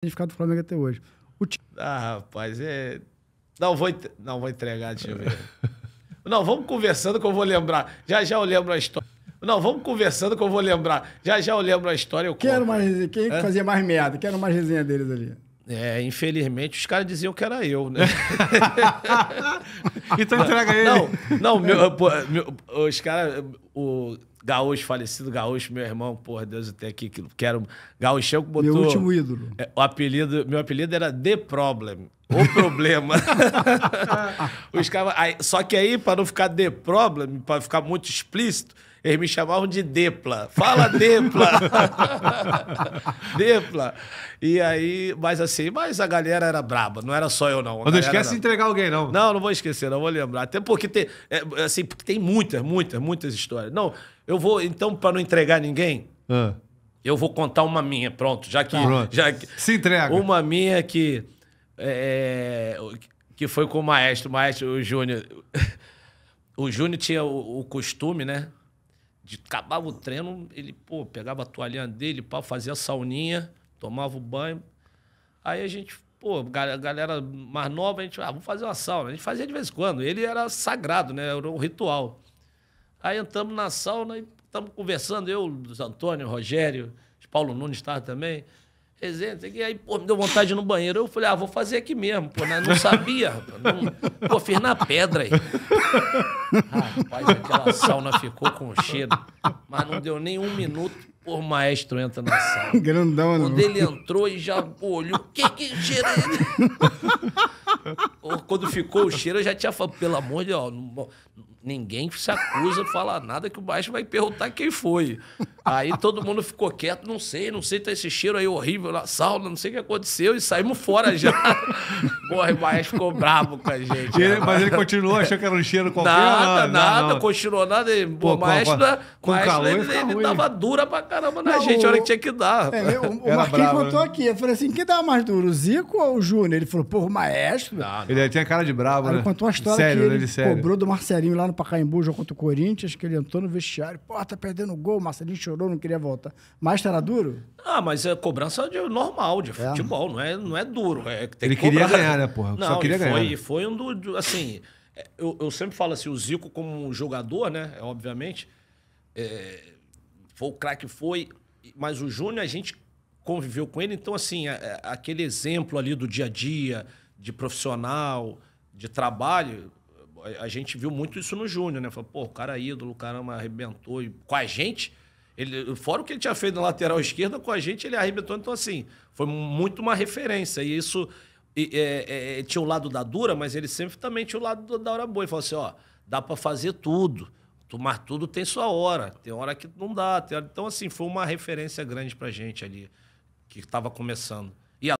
significado do Flamengo até hoje. Ti... Ah, rapaz, é. Não vou, não vou entregar, deixa eu ver. não, vamos conversando que eu vou lembrar. Já já eu lembro a história. Não, vamos conversando que eu vou lembrar. Já já eu lembro a história. Eu Quero mais resenha. Quem é? fazia mais merda? Quero mais resenha deles ali. É, infelizmente os caras diziam que era eu, né? então entrega ele. Não, não, meu, meu, os caras o Gaúcho, falecido Gaúcho, meu irmão, porra, Deus até aqui, que era um Gaúchão que botou... Meu último ídolo. É, o apelido, meu apelido era The Problem, o problema. Os caras... Só que aí, para não ficar The Problem, para ficar muito explícito, eles me chamavam de Depla. Fala Depla! Depla! E aí, mas assim, mas a galera era braba, não era só eu, não. não esquece de entregar alguém, não. Não, não vou esquecer, não vou lembrar. Até porque tem, é, assim, porque tem muitas, muitas, muitas histórias história. Não, eu vou, então, para não entregar ninguém, ah. eu vou contar uma minha, pronto. Já que. Já que Se entrega. Uma minha que. É, que foi com o maestro, o maestro, o Júnior. O Júnior tinha o, o costume, né? De acabava o treino, ele, pô, pegava a toalhinha dele, pá, fazia a sauninha, tomava o banho. Aí a gente pô, galera mais nova, a gente, ah, vamos fazer uma sauna. A gente fazia de vez em quando. Ele era sagrado, né? Era um ritual. Aí entramos na sauna e estamos conversando, eu, dos Antônio, Rogério, Paulo Nunes estava também. Rezende, é, e aí, pô, me deu vontade de ir no banheiro. Eu falei, ah, vou fazer aqui mesmo, pô. Né? Não sabia, não... pô, fiz na pedra aí. Rapaz, aquela sauna ficou com cheiro. Mas não deu nem um minuto o maestro entra na sala. Grandão, né? Quando não. ele entrou e já olhou, o que que cheira Quando ficou o cheiro, eu já tinha falado, pelo amor de Deus, ninguém se acusa de falar nada que o baixo vai perguntar quem foi. Aí todo mundo ficou quieto, não sei, não sei, tá esse cheiro aí horrível na sauna, não sei o que aconteceu, e saímos fora já. Porra, Maestro ficou bravo com a gente. Ele, né? mas ele continuou, achou que era um cheiro qualquer? Nada, não, nada, não, não. continuou nada. E, Pô, o maestro, com, maestro é- calor, ele, ele ruim. dava dura pra caramba na gente, a hora que tinha que dar. É, eu, o Marquinhos contou né? aqui, eu falei assim, quem dava mais duro, o Zico ou o Júnior? Ele falou, pô, o maestro. Ele tinha cara de bravo, aí né? Ele contou uma história sério, que né, ele, cobrou do Marcelinho lá no Pacaembu, jogou contra o Corinthians, que ele entrou no vestiário, porra, tá perdendo o gol, o Marcelinho chorou ou não queria voltar. Mas era tá duro? Ah, mas é cobrança de, normal, de é. futebol, não é, não é duro. É, ele que queria ganhar, né, porra? Não, Só queria foi, ganhar. Foi um do. Assim, é, eu, eu, sempre falo assim, o Zico, como jogador, né, é, obviamente, é, foi o craque foi, mas o Júnior, a gente conviveu com ele, então, assim, a, aquele exemplo ali do dia a dia, de profissional, de trabalho, a gente viu muito isso no Júnior, né? Falou, pô, o cara ídolo, o caramba, arrebentou. E com a gente, ele, fora o que ele tinha feito na lateral esquerda, com a gente ele arrebentou. Então, assim, foi muito uma referência. E isso é, é, é, tinha o lado da dura, mas ele sempre também tinha o lado da hora boa. Ele falou assim: ó, dá para fazer tudo. tomar tudo tem sua hora. Tem hora que não dá. Hora... Então, assim, foi uma referência grande pra gente ali, que estava começando.